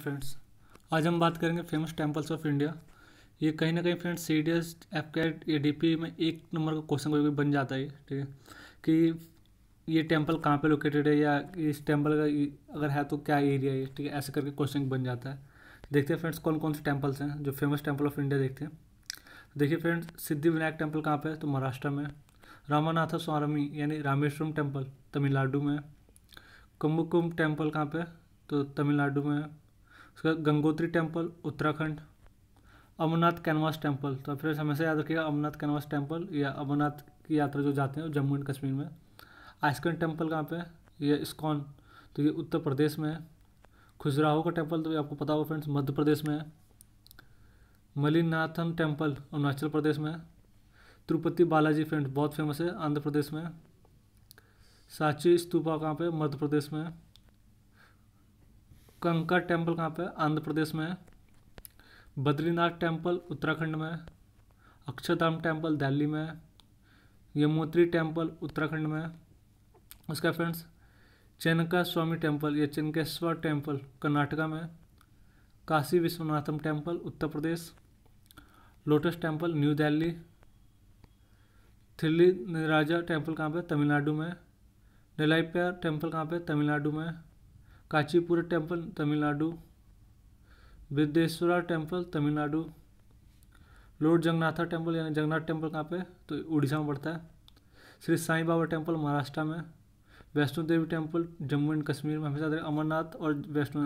friends आज हम बात करेंगे फेमस टेम्पल्स ऑफ इंडिया ये कहीं ना कहीं friends C D S F CAT या डी पी में एक नंबर का क्वेश्चन बन जाता है ठीक है कि ये टेम्पल कहाँ पे लोकेटेड है या इस टेम्पल का अगर है तो क्या एरिया है ठीक है ऐसे करके क्वेश्चन बन जाता है देखते हैं फ्रेंड्स कौन कौन से टेम्पल्स हैं जो फेमस टेम्पल ऑफ इंडिया देखते हैं देखिए फ्रेंड्स सिद्धि विनायक टेम्पल कहाँ पर है तो महाराष्ट्र में रामानाथ स्वामी यानी रामेश्वरम टेम्पल तमिलनाडु में कुंभकुम टेम्पल कहाँ पर तो तमिलनाडु में उसके बाद गंगोत्री टेम्पल उत्तराखंड अमरनाथ कैनवास टेम्पल तो फिर हमेशा याद रखिएगा अमरनाथ कैनवास टेम्पल या अमरनाथ की यात्रा जो जाते हैं जम्मू एंड कश्मीर में आइसक्रीम टेम्पल कहाँ पे या इस्कॉन तो ये उत्तर प्रदेश में है खुजराहो का टेम्पल तो ये आपको पता होगा फ्रेंड्स मध्य प्रदेश में है मलिनाथन टेम्पल अरुणाचल प्रदेश में है तिरुपति बालाजी फ्रेंड्स बहुत फेमस है आंध्र प्रदेश में सांची स्तूपा कहाँ पे मध्य प्रदेश में है कंकर टेम्पल कहाँ पे आंध्र प्रदेश में है बद्रीनाथ टेम्पल उत्तराखंड में अक्षरधाम टेम्पल दिल्ली में यमोत्री टेम्पल उत्तराखंड में उसका फ्रेंड्स चेनका स्वामी टेम्पल या चेनकेश्वर टेम्पल कर्नाटका में Kashi Vishwanatham temple Uttar Pradesh lotus temple new Delhi Thillai Raja temple कहाँ पे तमिलनाडु में डेलाइप्यार टेम्पल कहाँ पे तमिलनाडु में Kanchipur temple Tamil Nadu Brihadeeswara temple Tamil Nadu lord Jagannatha temple यानी जगन्नाथ टेम्पल कहाँ पे तो उड़ीसा में पड़ता है श्री साईं बाबा टेम्पल महाराष्ट्र में वैष्णो देवी टेम्पल जम्मू एंड कश्मीर में हमेशा अमरनाथ और वैष्णो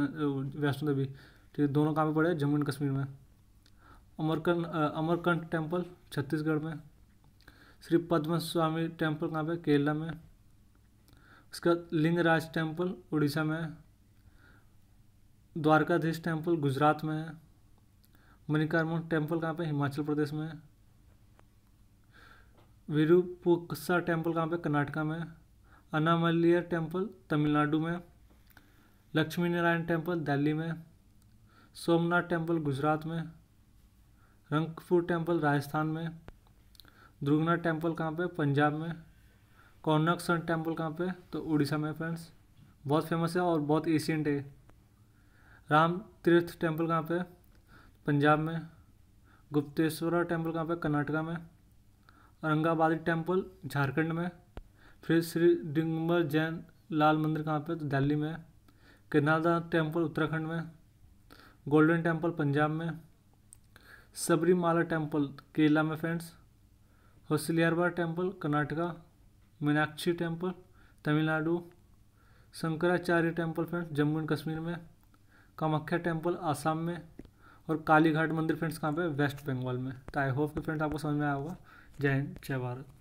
वैष्णो देवी ठीक है दोनों कहाँ पे पड़े जम्मू एंड कश्मीर में अमरकन अमरकंठ टेम्पल छत्तीसगढ़ में श्री पद्म स्वामी टेम्पल कहाँ पे केरला में उसके बाद लिंगराज टेम्पल उड़ीसा में द्वारकाधीश टेम्पल गुजरात में है मणिकर्मन टेम्पल कहाँ पे हिमाचल प्रदेश में है टेम्पल कहाँ पे कर्नाटका में अनामलियर टेम्पल तमिलनाडु में लक्ष्मी नारायण टेम्पल दिल्ली में सोमनाथ टेम्पल गुजरात में रंगपुर टेम्पल राजस्थान में दुर्गनाथ टेम्पल कहाँ पे पंजाब में कौनक सन टेम्पल कहाँ पे तो उड़ीसा में फ्रेंड्स बहुत फेमस है और बहुत एशियंट है राम तीर्थ टेम्पल कहाँ पे पंजाब में गुप्तेश्वरा टेम्पल कहाँ पे कर्नाटका में औरंगाबादी टेम्पल झारखंड में फिर श्री डिंगमर जैन लाल मंदिर कहाँ पे तो दिल्ली में केदारनाथ टेम्पल उत्तराखंड में गोल्डन टेम्पल पंजाब में सबरीमाला टेम्पल केरला में friends Hoysaleswara temple Karnataka Meenakshi temple Tamil Nadu Shankaracharya temple friends Jammu and Kashmir में कामाख्या टेम्पल आसाम में और कालीघाट मंदिर फ्रेंड्स कहाँ पे वेस्ट बंगाल में तो आई होप कि फ्रेंड्स आपको समझ में आया होगा जय हिंद जय भारत